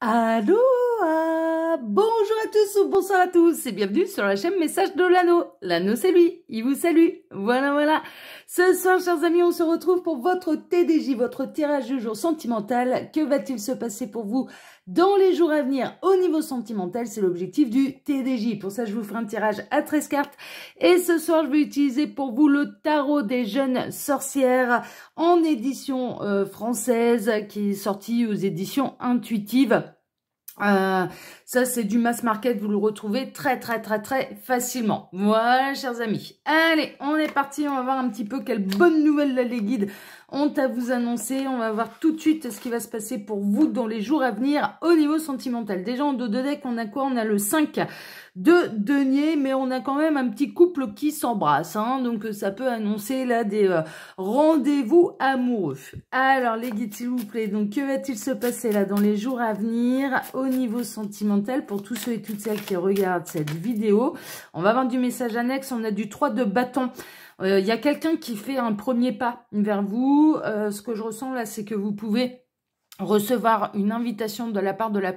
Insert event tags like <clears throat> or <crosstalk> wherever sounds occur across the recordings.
Aduh. Bonjour à tous ou bonsoir à tous et bienvenue sur la chaîne Message de l'anneau. L'anneau c'est lui, il vous salue. Voilà voilà. Ce soir chers amis, on se retrouve pour votre TDJ, votre tirage du jour sentimental. Que va-t-il se passer pour vous dans les jours à venir au niveau sentimental C'est l'objectif du TDJ. Pour ça, je vous ferai un tirage à 13 cartes et ce soir, je vais utiliser pour vous le tarot des jeunes sorcières en édition euh, française qui est sorti aux éditions intuitives. Euh, ça, c'est du mass market, vous le retrouvez très, très, très, très facilement. Voilà, chers amis. Allez, on est parti, on va voir un petit peu quelle bonne nouvelle la les guides Honte à vous annoncer, on va voir tout de suite ce qui va se passer pour vous dans les jours à venir au niveau sentimental. Déjà en dos de deck, on a quoi On a le 5 de denier, mais on a quand même un petit couple qui s'embrasse. Hein. donc euh, ça peut annoncer là des euh, rendez-vous amoureux. Alors les guides, s'il vous plaît, donc que va-t-il se passer là dans les jours à venir au niveau sentimental pour tous ceux et toutes celles qui regardent cette vidéo On va avoir du message annexe, on a du 3 de bâton. Il euh, y a quelqu'un qui fait un premier pas vers vous. Euh, ce que je ressens là, c'est que vous pouvez recevoir une invitation de la part de la,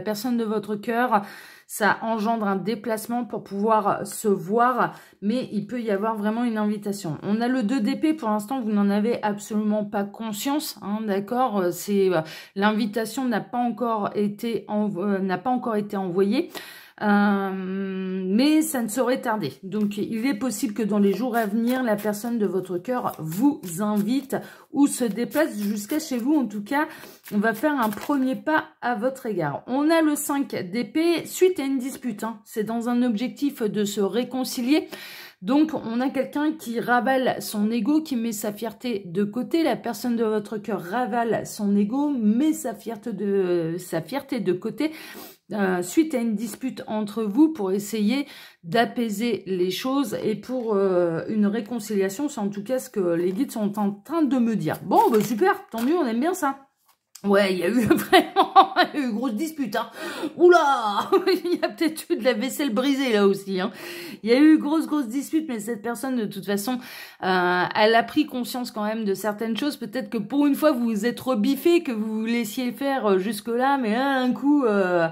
personne de votre cœur. Ça engendre un déplacement pour pouvoir se voir, mais il peut y avoir vraiment une invitation. On a le 2 DP pour l'instant, vous n'en avez absolument pas conscience, hein, d'accord euh, L'invitation n'a pas, pas encore été envoyée. Euh, mais ça ne saurait tarder. Donc, il est possible que dans les jours à venir, la personne de votre cœur vous invite ou se déplace jusqu'à chez vous. En tout cas, on va faire un premier pas à votre égard. On a le 5 d'épée suite à une dispute. Hein. C'est dans un objectif de se réconcilier. Donc, on a quelqu'un qui ravale son ego, qui met sa fierté de côté. La personne de votre cœur ravale son ego, met sa fierté de, sa fierté de côté suite à une dispute entre vous pour essayer d'apaiser les choses et pour euh, une réconciliation. C'est en tout cas ce que les guides sont en train de me dire. Bon, bah super, tant mieux, on aime bien ça. Ouais, il y a eu <laughs> vraiment une grosse dispute. Hein. Oula <laughs> Il y a peut-être eu de la vaisselle brisée là aussi. Hein. Il y a eu grosse, grosse dispute, mais cette personne, de toute façon, euh, elle a pris conscience quand même de certaines choses. Peut-être que pour une fois, vous vous êtes rebiffé, que vous vous laissiez faire euh, jusque-là, mais là, un coup... Euh,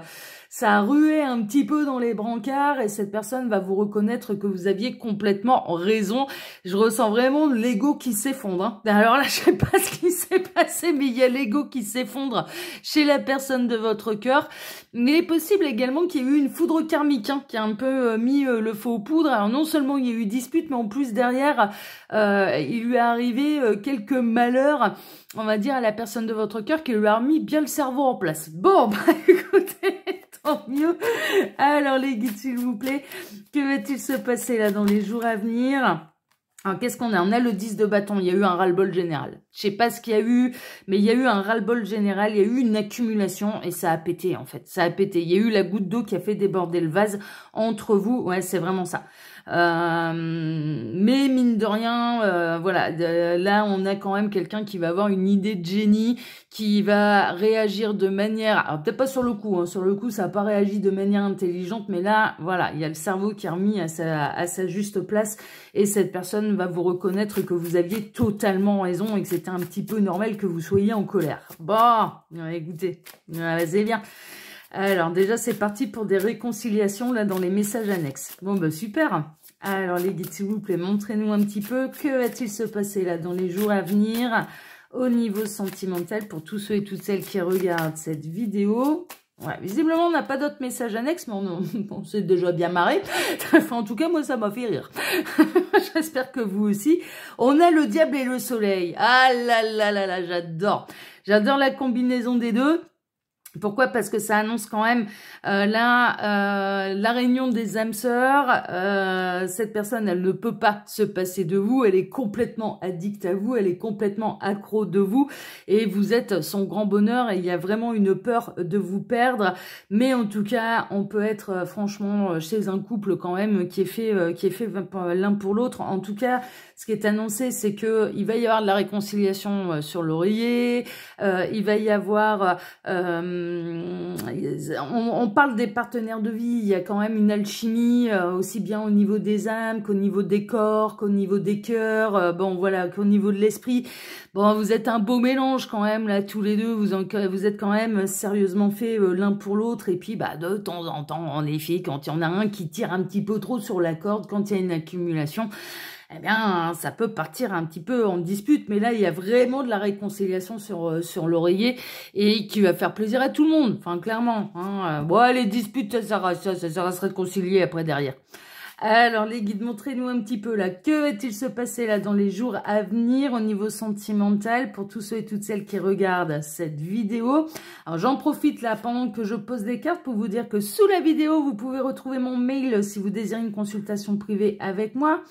ça a rué un petit peu dans les brancards et cette personne va vous reconnaître que vous aviez complètement raison. Je ressens vraiment l'ego qui s'effondre. Hein. Alors là, <laughs> je sais pas ce qui s'est passé, mais il y a l'ego qui s'effondre chez la personne de votre cœur. Mais il est possible également qu'il y ait eu une foudre karmique hein, qui a un peu euh, mis euh, le faux aux poudres. Alors non seulement il y a eu dispute, mais en plus derrière, euh, il lui est arrivé euh, quelques malheurs, on va dire, à la personne de votre cœur qui lui a remis bien le cerveau en place. Bon, <laughs> bah écoutez mieux. Alors les guides, s'il vous plaît, que va-t-il se passer là dans les jours à venir qu'est-ce qu'on a On a le 10 de bâton, il y a eu un ras-le-bol général. Je sais pas ce qu'il y a eu, mais il y a eu un ras-le-bol général, il y a eu une accumulation et ça a pété en fait, ça a pété. Il y a eu la goutte d'eau qui a fait déborder le vase entre vous, ouais c'est vraiment ça. Euh, mais mine de rien, euh, voilà, là on a quand même quelqu'un qui va avoir une idée de génie, qui va réagir de manière, peut-être pas sur le coup, hein. sur le coup ça n'a pas réagi de manière intelligente, mais là voilà, il y a le cerveau qui est remis à sa, à sa juste place et cette personne va vous reconnaître que vous aviez totalement raison et que c'était un petit peu normal que vous soyez en colère. Bon, écoutez, c'est bien. Alors déjà, c'est parti pour des réconciliations là dans les messages annexes. Bon, bah super Alors les guides, s'il vous plaît, montrez-nous un petit peu que va-t-il se passer là dans les jours à venir au niveau sentimental pour tous ceux et toutes celles qui regardent cette vidéo. Ouais, visiblement, on n'a pas d'autres messages annexes, mais on, <laughs> s'est déjà bien marré. <laughs> Enfin, en tout cas, moi, ça m'a fait rire. <laughs> J'espère que vous aussi. On a le diable et le soleil. Ah là là là là, j'adore. J'adore la combinaison des deux. Pourquoi Parce que ça annonce quand même euh, la, euh, la réunion des âmes sœurs. Euh, cette personne, elle ne peut pas se passer de vous. Elle est complètement addicte à vous. Elle est complètement accro de vous. Et vous êtes son grand bonheur. Et il y a vraiment une peur de vous perdre. Mais en tout cas, on peut être franchement chez un couple quand même qui est fait, qui est fait l'un pour l'autre. En tout cas, ce qui est annoncé, c'est que il va y avoir de la réconciliation sur l'oreiller. il va y avoir... Euh, on, parle des partenaires de vie, il y a quand même une alchimie, euh, aussi bien au niveau des âmes qu'au niveau des corps, qu'au niveau des cœurs, euh, bon voilà, qu'au niveau de l'esprit. Bon, vous êtes un beau mélange quand même, là, tous les deux, vous, vous êtes quand même sérieusement fait l'un pour l'autre, et puis bah, de temps en temps, en effet, quand il y en a un qui tire un petit peu trop sur la corde, quand il y a une accumulation, eh bien, ça peut partir un petit peu en dispute. Mais là, il y a vraiment de la réconciliation sur, euh, sur l'oreiller et qui va faire plaisir à tout le monde. Enfin, clairement. Hein. Bon, les disputes, ça sera ça, ça sera se réconcilier après derrière. Alors les guides, montrez-nous un petit peu là, que va-t-il se passer là dans les jours à venir au niveau sentimental pour tous ceux et toutes celles qui regardent cette vidéo. Alors j'en profite là pendant que je pose des cartes pour vous dire que sous la vidéo vous pouvez retrouver mon mail si vous désirez une consultation privée avec moi.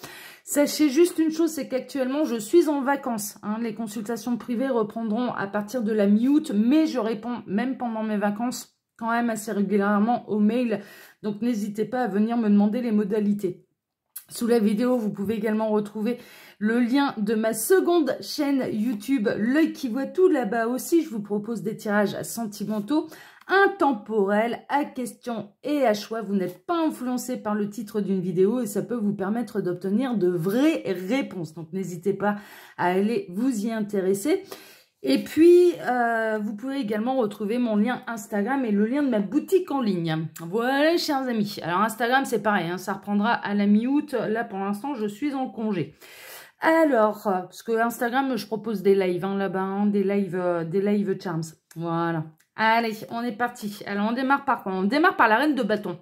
Sachez juste une chose, c'est qu'actuellement, je suis en vacances. Hein. Les consultations privées reprendront à partir de la mi-août, mais je réponds même pendant mes vacances quand même assez régulièrement aux mails. Donc, n'hésitez pas à venir me demander les modalités. Sous la vidéo, vous pouvez également retrouver le lien de ma seconde chaîne YouTube, L'œil qui voit tout. Là-bas aussi, je vous propose des tirages sentimentaux intemporel, à questions et à choix. Vous n'êtes pas influencé par le titre d'une vidéo et ça peut vous permettre d'obtenir de vraies réponses. Donc n'hésitez pas à aller vous y intéresser. Et puis, euh, vous pouvez également retrouver mon lien Instagram et le lien de ma boutique en ligne. Voilà, chers amis. Alors, Instagram, c'est pareil, hein, ça reprendra à la mi-août. Là, pour l'instant, je suis en congé. Alors, parce que Instagram, je propose des lives hein, là-bas, hein, des euh, des lives charms. Voilà, Allez, on est parti. Alors, on démarre par quoi On démarre par la reine de bâton.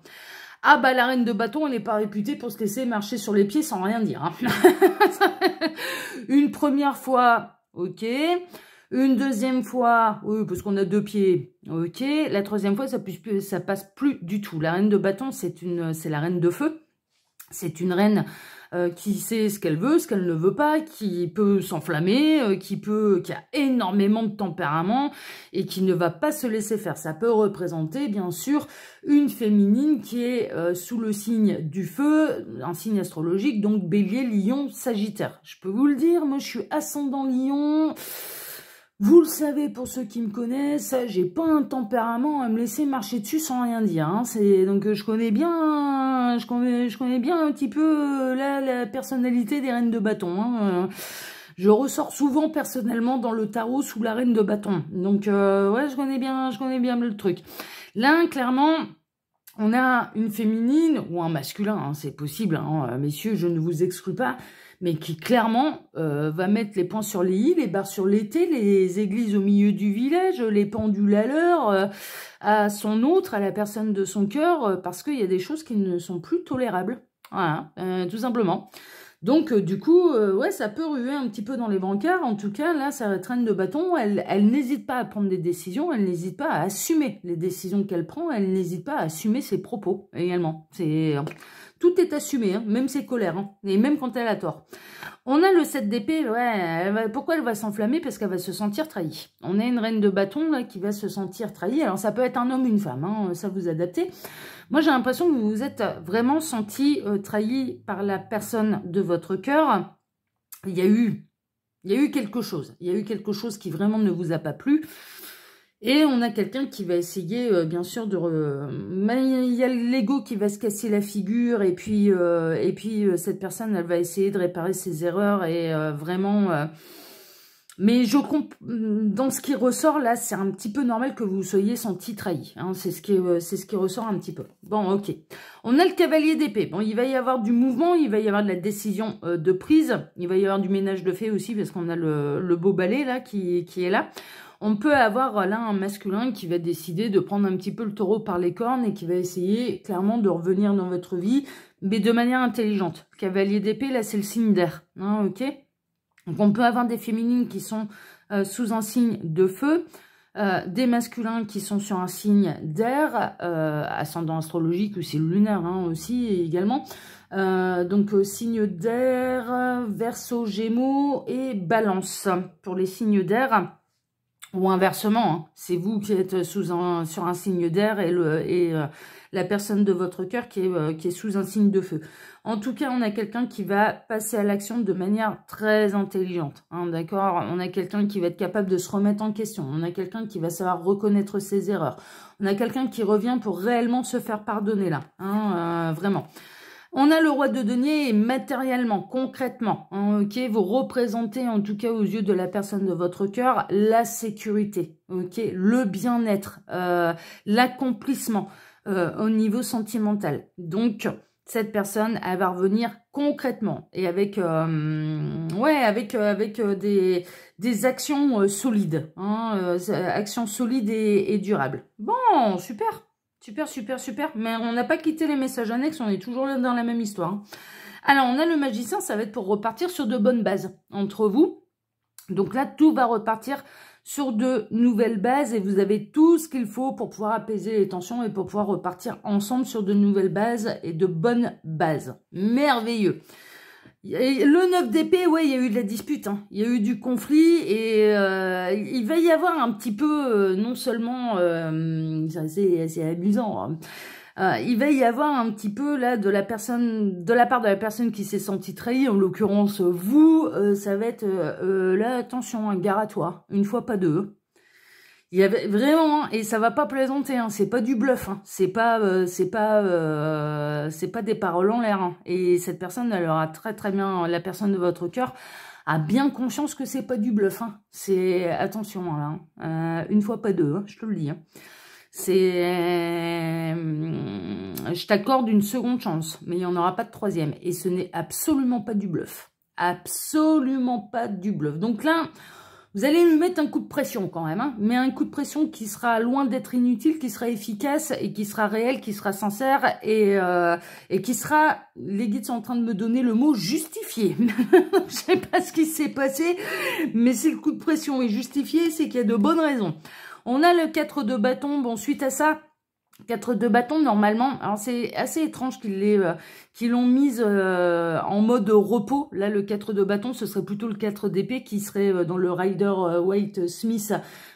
Ah bah la reine de bâton, elle n'est pas réputée pour se laisser marcher sur les pieds sans rien dire. Hein. <laughs> Une première fois, ok. Une deuxième fois, oui, parce qu'on a deux pieds, ok. La troisième fois, ça, ça passe plus du tout. La reine de bâton, c'est la reine de feu. C'est une reine euh, qui sait ce qu'elle veut, ce qu'elle ne veut pas, qui peut s'enflammer, euh, qui peut, qui a énormément de tempérament et qui ne va pas se laisser faire. Ça peut représenter, bien sûr, une féminine qui est euh, sous le signe du feu, un signe astrologique, donc bélier, lion, sagittaire. Je peux vous le dire, moi je suis ascendant lion... Vous le savez, pour ceux qui me connaissent, j'ai pas un tempérament à me laisser marcher dessus sans rien dire. Hein. C'est donc je connais bien, je connais, bien un petit peu euh, la, personnalité des reines de bâton. Hein, euh. Je ressors souvent personnellement dans le tarot sous la reine de bâton. Donc euh, ouais, je connais bien, je connais bien le truc. Là, clairement, on a une féminine ou un masculin, hein, c'est possible, messieurs, je ne vous exclus pas mais qui clairement euh, va mettre les points sur les i, les barres sur l'été, les églises au milieu du village, les pendules à l'heure, euh, à son autre, à la personne de son cœur, euh, parce qu'il y a des choses qui ne sont plus tolérables. Voilà, tout simplement. Donc, du coup, ouais, ça peut ruer un petit peu dans les brancards. En tout cas, là, ça traîne de bâton. Elle, elle n'hésite pas à prendre des décisions. Elle n'hésite pas à assumer les décisions qu'elle prend. Elle n'hésite pas à assumer ses propos également. C'est tout est assumé, hein, même ses colères, hein, et même quand elle a tort. On a le 7 d'épée, ouais, pourquoi elle va s'enflammer Parce qu'elle va se sentir trahie. On a une reine de bâton qui va se sentir trahie. Alors ça peut être un homme, ou une femme, hein, ça vous adaptez. Moi j'ai l'impression que vous vous êtes vraiment senti euh, trahi par la personne de votre cœur. Il y a eu il y a eu quelque chose. Il y a eu quelque chose qui vraiment ne vous a pas plu. Et on a quelqu'un qui va essayer, euh, bien sûr, de... il y a l'ego qui va se casser la figure, et puis, euh, et puis euh, cette personne, elle va essayer de réparer ses erreurs, et vraiment... Mais je comp... dans ce qui ressort, là, c'est un petit peu normal que vous soyez senti trahi. Hein. C'est ce, qui ce qui ressort un petit peu. Bon, ok. On a le cavalier d'épée. Bon, il va y avoir du mouvement, il va y avoir de la décision de prise. Il va y avoir du ménage de fées aussi, parce qu'on a le, beau balai, là, qui, qui est là on peut avoir euh, là un masculin qui va décider de prendre un petit peu le taureau par les cornes et qui va essayer clairement de revenir dans votre vie, mais de manière intelligente. Cavalier d'épée, là, c'est le signe d'air. Hein, ok Donc, on peut avoir des féminines qui sont euh, sous un signe de feu, euh, des masculins qui sont sur un signe d'air, ascendant astrologique ou c'est lunaire hein, aussi également. donc signe d'air, verso, gémeaux et balance pour les signes d'air ou inversement, hein. c'est vous qui êtes sous un, sur un signe d'air et, le, et euh, la personne de votre cœur qui est, euh, qui est sous un signe de feu. En tout cas, on a quelqu'un qui va passer à l'action de manière très intelligente, hein, d'accord On a quelqu'un qui va être capable de se remettre en question, on a quelqu'un qui va savoir reconnaître ses erreurs, on a quelqu'un qui revient pour réellement se faire pardonner là, hein, euh, Vraiment. On a le roi de denier matériellement, concrètement. Hein, ok, vous représentez en tout cas aux yeux de la personne de votre cœur la sécurité, ok, le bien-être, euh, l'accomplissement euh, au niveau sentimental. Donc cette personne, elle va revenir concrètement et avec, euh, ouais, avec, avec des, des actions solides, hein, actions solides et, et durables. Bon, super. Super, super, super. Mais on n'a pas quitté les messages annexes, on est toujours dans la même histoire. Hein. Alors, on a le magicien, ça va être pour repartir sur de bonnes bases entre vous. Donc là, tout va repartir sur de nouvelles bases et vous avez tout ce qu'il faut pour pouvoir apaiser les tensions et pour pouvoir repartir ensemble sur de nouvelles bases et de bonnes bases. Merveilleux le 9 d'épée, ouais, il y a eu de la dispute, hein. il y a eu du conflit et euh, il va y avoir un petit peu, euh, non seulement, euh, c'est assez amusant, hein. Euh, il va y avoir un petit peu là de la personne, de la part de la personne qui s'est sentie trahie, en l'occurrence vous, euh, ça va être là attention, un gare à toi, une fois pas deux. Il y avait vraiment, hein, et ça va pas plaisanter, hein, c'est pas du bluff, hein. c'est pas, euh, c'est pas, euh, c'est pas des paroles en l'air. Et cette personne, elle aura très très bien, la personne de votre cœur a bien conscience que c'est pas du bluff. C'est attention là, euh, une fois pas deux, je te le dis. C'est, je t'accorde une seconde chance, mais il n'y en aura pas de troisième. Et ce n'est absolument pas du bluff, absolument pas du bluff. Donc là vous allez lui mettre un coup de pression quand même, hein. mais un coup de pression qui sera loin d'être inutile, qui sera efficace et qui sera réel, qui sera sincère et, euh, et qui sera, les guides sont en train de me donner le mot justifié. <laughs> Je sais pas ce qui s'est passé, mais si le coup de pression est justifié, c'est qu'il y a de bonnes raisons. On a le 4 de bâton, bon suite à ça, 4 de bâton, normalement, alors c'est assez étrange qu'ils euh, l'ont mise euh, en mode repos. Là, le 4 de bâton, ce serait plutôt le 4 d'épée qui serait euh, dans le rider White Smith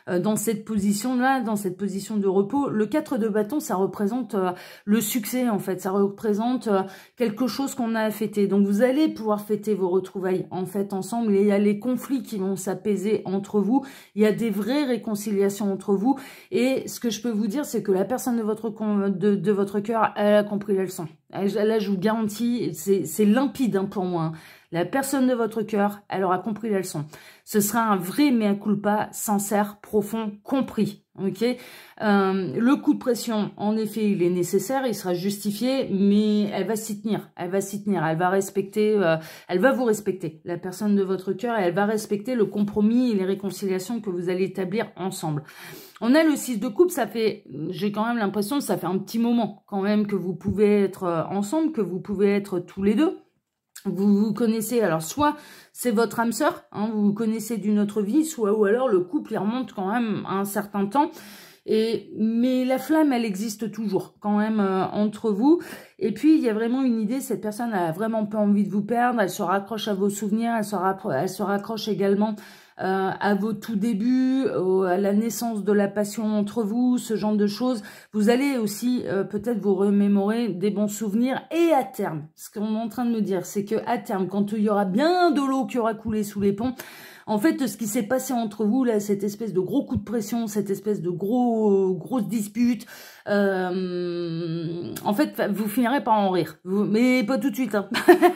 euh, dans cette position-là, dans cette position de repos. Le 4 de bâton, ça représente euh, le succès, en fait. Ça représente euh, quelque chose qu'on a à fêter. Donc, vous allez pouvoir fêter vos retrouvailles, en fait, ensemble. Et il y a les conflits qui vont s'apaiser entre vous. Il y a des vraies réconciliations entre vous. Et ce que je peux vous dire, c'est que la personne de votre, de, votre cœur, elle a compris la leçon. Là, je vous garantis, c'est limpide hein, pour moi. Hein. La personne de votre cœur, elle aura compris la leçon. Ce sera un vrai mea culpa, sincère, profond, compris. Ok, euh, le coup de pression, en effet, il est nécessaire, il sera justifié, mais elle va s'y tenir, elle va s'y tenir, elle va respecter, euh, elle va vous respecter, la personne de votre cœur, elle va respecter le compromis et les réconciliations que vous allez établir ensemble. On a le 6 de coupe, ça fait, j'ai quand même l'impression que ça fait un petit moment quand même que vous pouvez être euh, ensemble, que vous pouvez être tous les deux vous vous connaissez, alors soit c'est votre âme sœur, hein, vous vous connaissez d'une autre vie, soit ou alors le couple il remonte quand même à un certain temps. Et, mais la flamme, elle existe toujours quand même euh, entre vous. Et puis, il y a vraiment une idée, cette personne a vraiment pas envie de vous perdre, elle se raccroche à vos souvenirs, elle elle se raccroche également euh, à vos tout débuts, à la naissance de la passion entre vous, ce genre de choses. Vous allez aussi euh, peut-être vous remémorer des bons souvenirs et à terme, ce qu'on est en train de me dire, c'est que à terme, quand il y aura bien de l'eau qui aura coulé sous les ponts, en fait, ce qui s'est passé entre vous, là, cette espèce de gros coup de pression, cette espèce de gros, grosse dispute, euh, en fait, vous finirez par en rire. mais pas tout de suite. Hein. <laughs>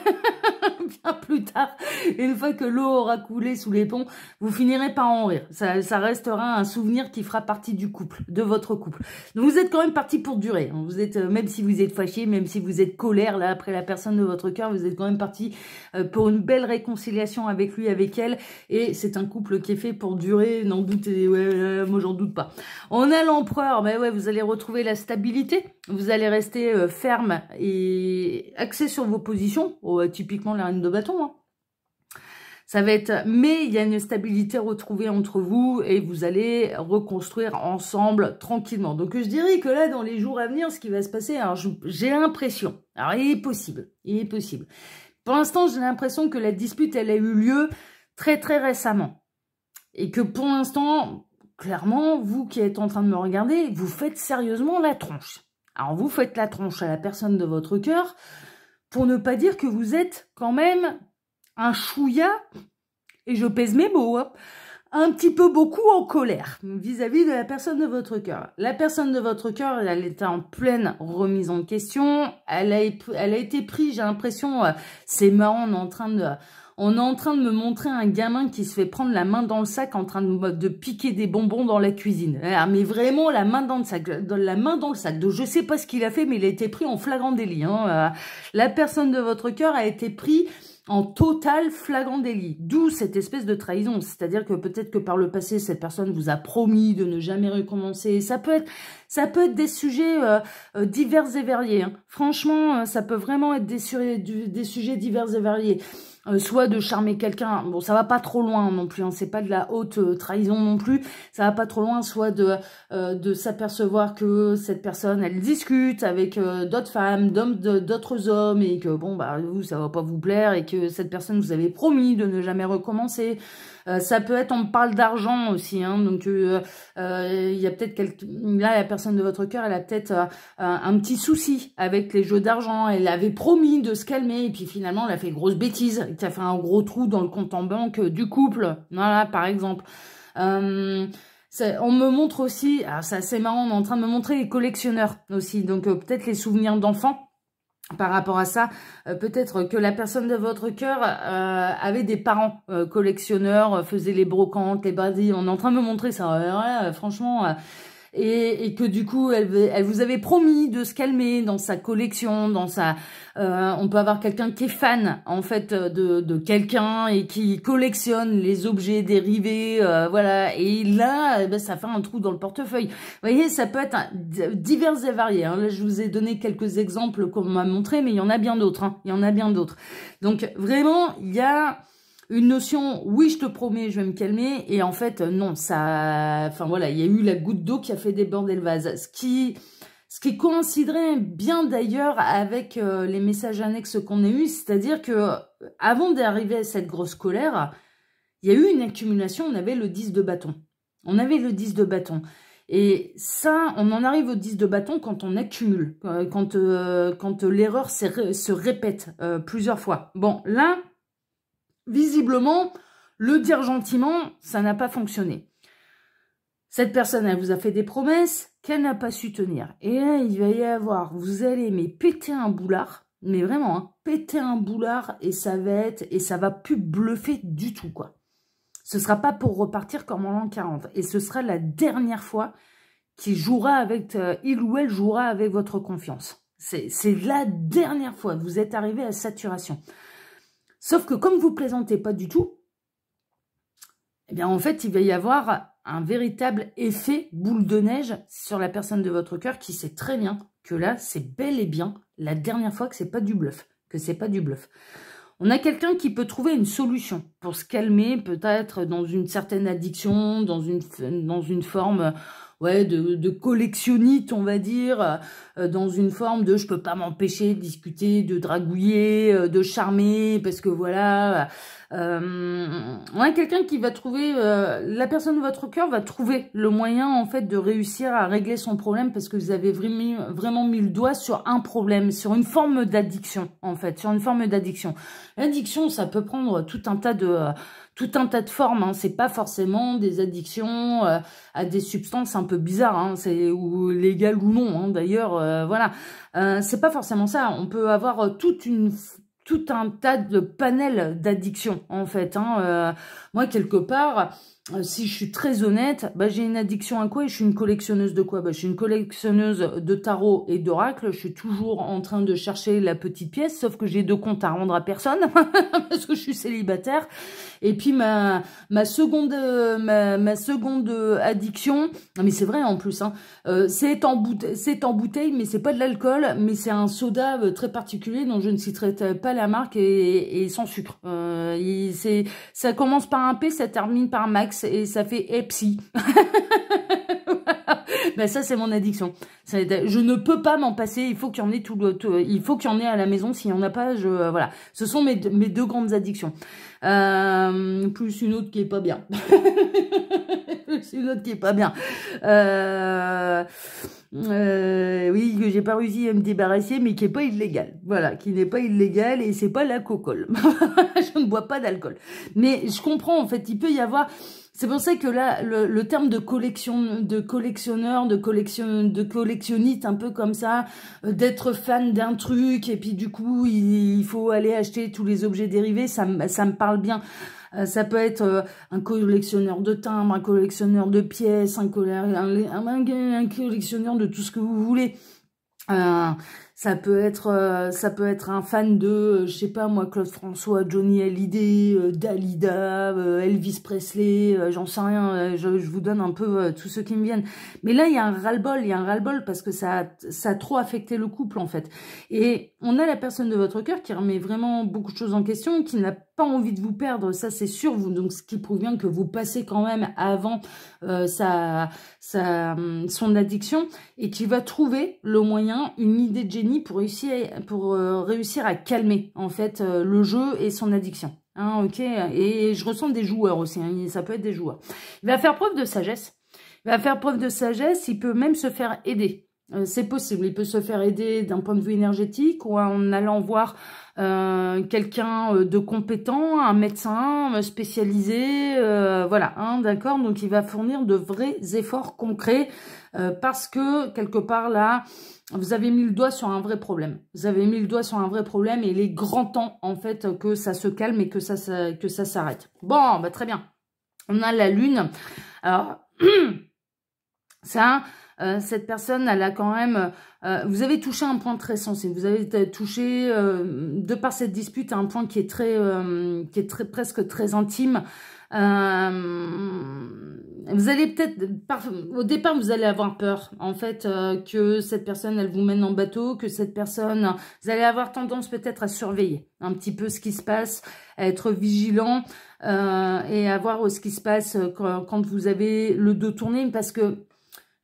<laughs> bien plus tard, une fois que l'eau aura coulé sous les ponts, vous finirez par en rire. Ça, restera un souvenir qui fera partie du couple, de votre couple. Donc vous êtes quand même parti pour durer. Hein. Vous êtes, euh, même si vous êtes fâché, même si vous êtes colère là après la personne de votre cœur, vous êtes quand même parti euh, pour une belle réconciliation avec lui, avec elle. Et c'est un couple qui est fait pour durer. N'en doutez, ouais, euh, moi j'en doute pas. On a l'empereur, mais ben ouais, vous allez retrouver la stabilité vous allez rester euh, ferme et axé sur vos positions, euh, typiquement la reine de bâton. Hein. Ça va être, mais il y a une stabilité retrouvée entre vous et vous allez reconstruire ensemble tranquillement. Donc je dirais que là, dans les jours à venir, ce qui va se passer, j'ai l'impression, alors il est possible, il est possible. Pour l'instant, j'ai l'impression que la dispute, elle a eu lieu très très récemment. Et que pour l'instant, clairement, vous qui êtes en train de me regarder, vous faites sérieusement la tronche. Alors vous faites la tronche à la personne de votre cœur pour ne pas dire que vous êtes quand même un chouïa, et je pèse mes mots, hein, un petit peu beaucoup en colère vis-à-vis de la personne de votre cœur. La personne de votre cœur, elle était en pleine remise en question, elle a, été prise, j'ai l'impression, euh, c'est marrant, on est en train de on est en train de me montrer un gamin qui se fait prendre la main dans le sac en train de, piquer des bonbons dans la cuisine. Ah, mais vraiment, la main dans le sac, euh, la main dans le sac. je sais pas ce qu'il a fait, mais il a été pris en flagrant délit. Hein. Euh, la personne de votre cœur a été pris en total flagrant délit. D'où cette espèce de trahison. C'est-à-dire que peut-être que par le passé, cette personne vous a promis de ne jamais recommencer. Ça peut être, ça peut être des sujets euh, divers et variés. Hein. Franchement, ça peut vraiment être des sujets divers et variés. Euh, soit de charmer quelqu'un, bon ça va pas trop loin non plus, hein, c'est pas de la haute euh, trahison non plus, ça va pas trop loin, soit de, euh, de s'apercevoir que cette personne elle discute avec d'autres femmes, d'autres hommes, et que bon bah vous ça va pas vous plaire, et que cette personne vous avait promis de ne jamais recommencer, euh, ça peut être, on parle d'argent aussi, hein, donc euh, euh, il y a peut-être là la personne de votre cœur, elle a peut-être un petit souci avec les jeux d'argent. Elle avait promis de se calmer et puis finalement elle a fait une grosse bêtise, a fait un gros trou dans le compte en banque du couple. Voilà, par exemple. on me montre aussi, alors c'est assez marrant, on est en train de me montrer les collectionneurs aussi, donc peut-être les souvenirs d'enfants par rapport à ça, euh, peut-être que la personne de votre cœur euh, avait des parents euh, collectionneurs, faisait les brocantes, les badis. On est en train de me montrer ça. franchement, et, et, que du coup, elle, elle, vous avait promis de se calmer dans sa collection, dans sa... Euh, on peut avoir quelqu'un qui est fan, en fait, de, de quelqu'un et qui collectionne les objets dérivés, euh, voilà. Et là, eh ben, ça fait un trou dans le portefeuille. Vous voyez, ça peut être divers et varié. Hein. Là, je vous ai donné quelques exemples qu'on m'a montré, mais il y en a bien d'autres. Hein. Il y en a bien d'autres. Donc, vraiment, il y a une notion, oui, je te promets, je vais me calmer, et en fait, euh, non, ça, enfin voilà, il y a eu la goutte d'eau qui a fait déborder le vase, ce qui, ce qui coïnciderait bien d'ailleurs avec euh, les messages annexes qu'on a eus, c'est-à-dire que euh, avant d'arriver à cette grosse colère, il y a eu une accumulation, on avait le 10 de bâton, on avait le 10 de bâton, et ça, on en arrive au 10 de bâton quand on accumule, quand, quand l'erreur se, répète plusieurs fois. Bon, là, visiblement, le dire gentiment, ça n'a pas fonctionné. Cette personne, elle vous a fait des promesses qu'elle n'a pas su tenir. Et il va y avoir, vous allez mais péter un boulard, mais vraiment, hein, péter un boulard et ça va être, et ça va plus bluffer du tout, quoi. Ce sera pas pour repartir comme en l'an 40. Et ce sera la dernière fois qu'il jouera avec, euh, il ou elle jouera avec votre confiance. C'est la dernière fois, vous êtes arrivé à saturation. Sauf que comme vous plaisantez pas du tout, eh bien en fait, il va y avoir un véritable effet boule de neige sur la personne de votre cœur qui sait très bien que là, c'est bel et bien la dernière fois que c'est pas du bluff, que c'est pas du bluff. On a quelqu'un qui peut trouver une solution pour se calmer, peut-être dans une certaine addiction, dans une, dans une forme ouais, de, de collectionnite, on va dire, euh, dans une forme de je peux pas m'empêcher de discuter, de dragouiller, euh, de charmer, parce que voilà. Euh, ouais, quelqu'un qui va trouver, euh, la personne de votre cœur va trouver le moyen en fait de réussir à régler son problème parce que vous avez vraiment mis le doigt sur un problème, sur une forme d'addiction en fait, sur une forme d'addiction. L'addiction, ça peut prendre tout un tas de tout un tas de formes. Hein. C'est pas forcément des addictions euh, à des substances un peu bizarres, hein. c'est ou légal ou non. Hein, d'ailleurs, euh, voilà, euh, c'est pas forcément ça. On peut avoir toute une tout un tas de panels d'addictions en fait. Hein. moi quelque part. Euh, si je suis très honnête, bah, j'ai une addiction à quoi et je suis une collectionneuse de quoi bah, Je suis une collectionneuse de tarot et d'oracle. Je suis toujours en train de chercher la petite pièce, sauf que j'ai deux comptes à rendre à personne <laughs> parce que je suis célibataire. Et puis ma, ma, seconde, euh, ma, seconde euh, addiction, mais c'est vrai en plus, hein, c'est en, bouteille, en bouteille, mais c'est pas de l'alcool, mais c'est un soda très particulier dont je ne citerai pas la marque et, sans sucre. ça commence par un P, ça termine par Max et ça fait Epsi. mais <laughs> ben, ça, c'est mon addiction. Je ne peux pas m'en passer. Il faut qu'il y en ait tout, il faut qu'il ait à la maison. S'il n'y en a pas, je euh, voilà. Ce sont mes, mes deux grandes addictions. Euh, plus une autre qui est pas bien. <laughs> plus une autre qui est pas bien. Euh, oui, que j'ai pas réussi à me débarrasser, mais qui est pas illégal. Voilà, qui n'est pas illégal et c'est pas la cocole. <laughs> je ne bois pas d'alcool. Mais je comprends, en fait, il peut y avoir... C'est pour ça que là, le, terme de collection, de collectionneur, de collection, de collectionniste, un peu comme ça, euh, d'être fan d'un truc et puis du coup il, faut aller acheter tous les objets dérivés, ça, ça me parle bien. Euh, ça peut être euh, un collectionneur de timbres, un collectionneur de pièces, un, collectionneur de tout ce que vous voulez. Ça peut être, euh, ça peut être un fan de, euh, je sais pas moi, Claude François, Johnny Hallyday, euh, Dalida, Elvis Presley, j'en sais rien. Je, vous donne un peu tous ceux qui me viennent. Mais là, il y a un ras-le-bol, il y a un ras-le-bol parce que ça, a, trop affecté le couple en fait. Et on a la personne de votre cœur qui remet vraiment beaucoup de choses en question, qui n'a pas envie de vous perdre, ça c'est sûr. Vous, donc ce qui prouve bien que vous passez quand même avant hum, son addiction et qui va trouver le moyen, une idée de génie pour réussir, pour, euh, réussir à calmer en fait euh, le jeu et son addiction. Hein, ok Et je ressens des joueurs aussi, hein, ça peut être des joueurs. Il va faire preuve de sagesse. Il va faire preuve de sagesse, il peut même se faire aider. Euh, c'est possible, il peut se faire aider d'un point de vue énergétique ou en allant voir quelqu'un de compétent, un médecin spécialisé, voilà, hein, d'accord Donc il va fournir de vrais efforts concrets euh, parce que, quelque part, là, vous avez mis le doigt sur un vrai problème. Vous avez mis le doigt sur un vrai problème et il est grand temps, en fait, que ça se calme et que ça, que ça s'arrête. Bon, bah, très bien. On a la lune. Alors, <clears throat> ça... Euh, cette personne, elle a quand même... Euh, vous avez touché un point très sensible. Vous avez touché, de par cette dispute, un point qui est très, qui est très, presque très intime. Euh, vous allez peut-être, au départ, vous allez avoir peur, en fait, euh, que cette personne, elle vous mène en bateau, que cette personne, vous allez avoir tendance peut-être à surveiller un petit peu ce qui se passe, à être vigilant euh, et à voir euh, ce qui se passe quand, quand vous avez le dos tourné, parce que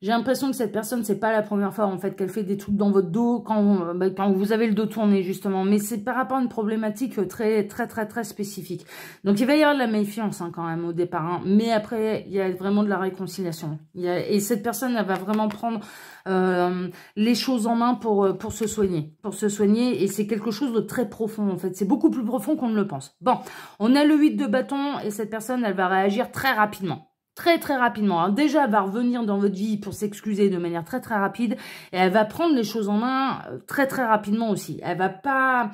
j'ai l'impression que cette personne, c'est pas la première fois en fait qu'elle fait des trucs dans votre dos quand, bah, quand vous avez le dos tourné justement. Mais c'est par rapport à une problématique très très très très spécifique. Donc il va y avoir de la méfiance hein, quand même au départ. Hein. Mais après, il y a vraiment de la réconciliation. Et cette personne, elle va vraiment prendre euh, les choses en main pour, euh, pour se soigner. Pour se soigner et c'est quelque chose de très profond en fait. C'est beaucoup plus profond qu'on ne le pense. Bon, on a le 8 de bâton et cette personne, elle va réagir très rapidement très très rapidement. Hein. déjà, elle va revenir dans votre vie pour s'excuser de manière très très rapide et elle va prendre les choses en main euh, très très rapidement aussi. Elle va pas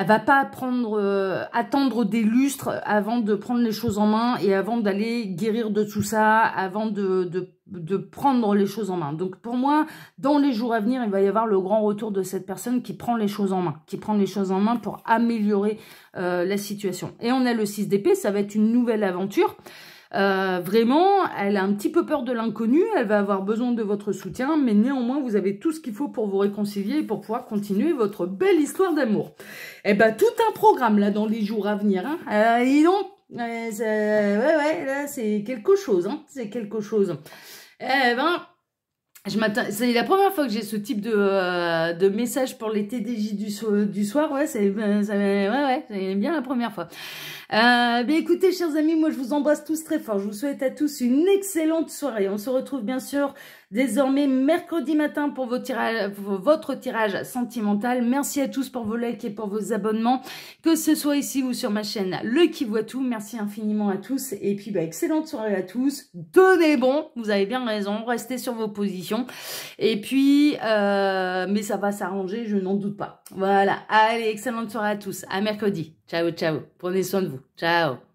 elle va pas prendre, euh, attendre des lustres avant de prendre les choses en main et avant d'aller guérir de tout ça, avant de, de, prendre les choses en main. Donc pour moi, dans les jours à venir, il va y avoir le grand retour de cette personne qui prend les choses en main, qui prend les choses en main pour améliorer euh, la situation. Et on a le 6 d'épée, ça va être une nouvelle aventure. Euh, vraiment, elle a un petit peu peur de l'inconnu, elle va avoir besoin de votre soutien, mais néanmoins, vous avez tout ce qu'il faut pour vous réconcilier et pour pouvoir continuer votre belle histoire d'amour. Eh ben, tout un programme, là, dans les jours à venir, hein. Euh, donc, euh, ouais, ouais, là, c'est quelque chose, hein, c'est quelque chose. Eh ben... C'est la première fois que j'ai ce type de, de, message pour les TDJ du, du soir. Ouais, c'est ouais, ouais, bien la première fois. Euh, bien écoutez, chers amis, moi je vous embrasse tous très fort. Je vous souhaite à tous une excellente soirée. On se retrouve bien sûr désormais mercredi matin pour vos votre tirage sentimental. Merci à tous pour vos likes et pour vos abonnements, que ce soit ici ou sur ma chaîne Le Qui Voit Tout. Merci infiniment à tous et puis bah, excellente soirée à tous. Tenez bon, vous avez bien raison, restez sur vos positions. Et puis, euh, mais ça va s'arranger, je n'en doute pas. Voilà, allez, excellente soirée à tous. À mercredi. Ciao, ciao. Prenez soin de vous. Ciao.